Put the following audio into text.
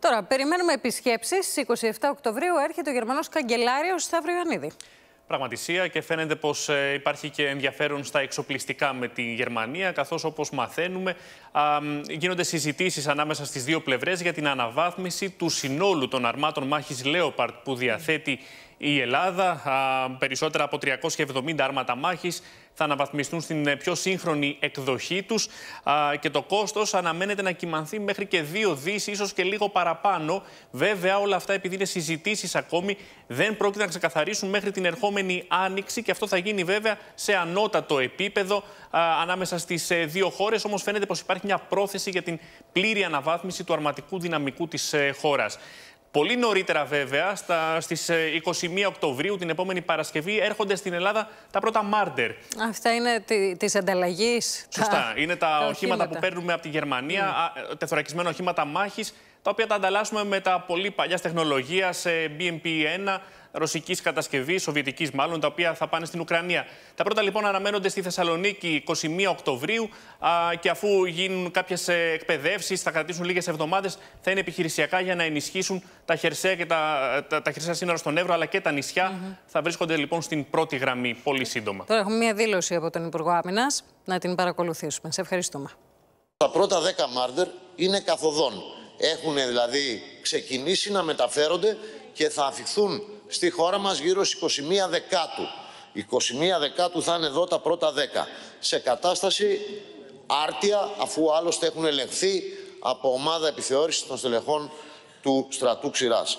Τώρα, περιμένουμε επισκέψεις. 27 Οκτωβρίου έρχεται ο Γερμανός καγκελάριος Σταύρο Ιωαννίδη πραγματισία και φαίνεται πως ε, υπάρχει και ενδιαφέρον στα εξοπλιστικά με τη Γερμανία, καθώς όπως μαθαίνουμε, γίνονται συζητήσεις ανάμεσα στις δύο πλευρές για την αναβάθμιση του συνόλου των αρμάτων μάχης Λέοπαρτ που διαθέτει η Ελλάδα. Περισσότερα από 370 άρματα μάχης θα αναβαθμιστούν στην ε, πιο σύγχρονη εκδοχή τους και το κόστος αναμένεται να κυμανθεί μέχρι και δύο δις, ίσως και λίγο παραπάνω. Βέβαια όλα αυτά επειδή είναι συζητήσεις ακόμη δεν πρόκειται να ξεκαθαρίσουν μέχρι την ερχόμενη άνοιξη και αυτό θα γίνει βέβαια σε ανώτατο επίπεδο ανάμεσα στις ε, δύο χώρες. Όμως φαίνεται πως υπάρχει μια πρόθεση για την πλήρη αναβάθμιση του αρματικού δυναμικού της ε, χώρας. Πολύ νωρίτερα βέβαια, στα, στις 21 ε, Οκτωβρίου, την επόμενη Παρασκευή, έρχονται στην Ελλάδα τα πρώτα μάρτερ. Αυτά είναι τη, της Σωστά. Είναι τα, οχήματα, που παίρνουμε από τη Γερμανία, ναι. ε, τεθωρακισμένα οχήματα μάχης τα οποία τα ανταλλάσσουμε με τα πολύ παλιά τεχνολογίας BMP-1, ε, ρωσικής κατασκευής, σοβιετικής μάλλον, τα οποία θα πάνε στην Ουκρανία. Τα πρώτα λοιπόν αναμένονται στη Θεσσαλονίκη 21 Οκτωβρίου α, και αφού γίνουν κάποιες εκπαιδεύσεις, θα κρατήσουν λίγες εβδομάδες, θα είναι επιχειρησιακά για να ενισχύσουν τα χερσαία, και τα, τα, χερσαία σύνορα στον Εύρο αλλά και τα νησια Θα βρίσκονται λοιπόν στην πρώτη γραμμή πολύ σύντομα. Τώρα έχουμε μία δήλωση από τον Υπουργό Άμυνας. Να την παρακολουθήσουμε. Σε ευχαριστούμε. Τα πρώτα 10 μάρτερ είναι καθοδόν έχουν δηλαδή ξεκινήσει να μεταφέρονται και θα αφηθούν στη χώρα μας γύρω στις 21 Δεκάτου. 21 Δεκάτου θα είναι εδώ τα πρώτα 10. Σε κατάσταση άρτια, αφού άλλωστε έχουν ελεγχθεί από ομάδα επιθεώρησης των στελεχών του στρατού Ξηράς.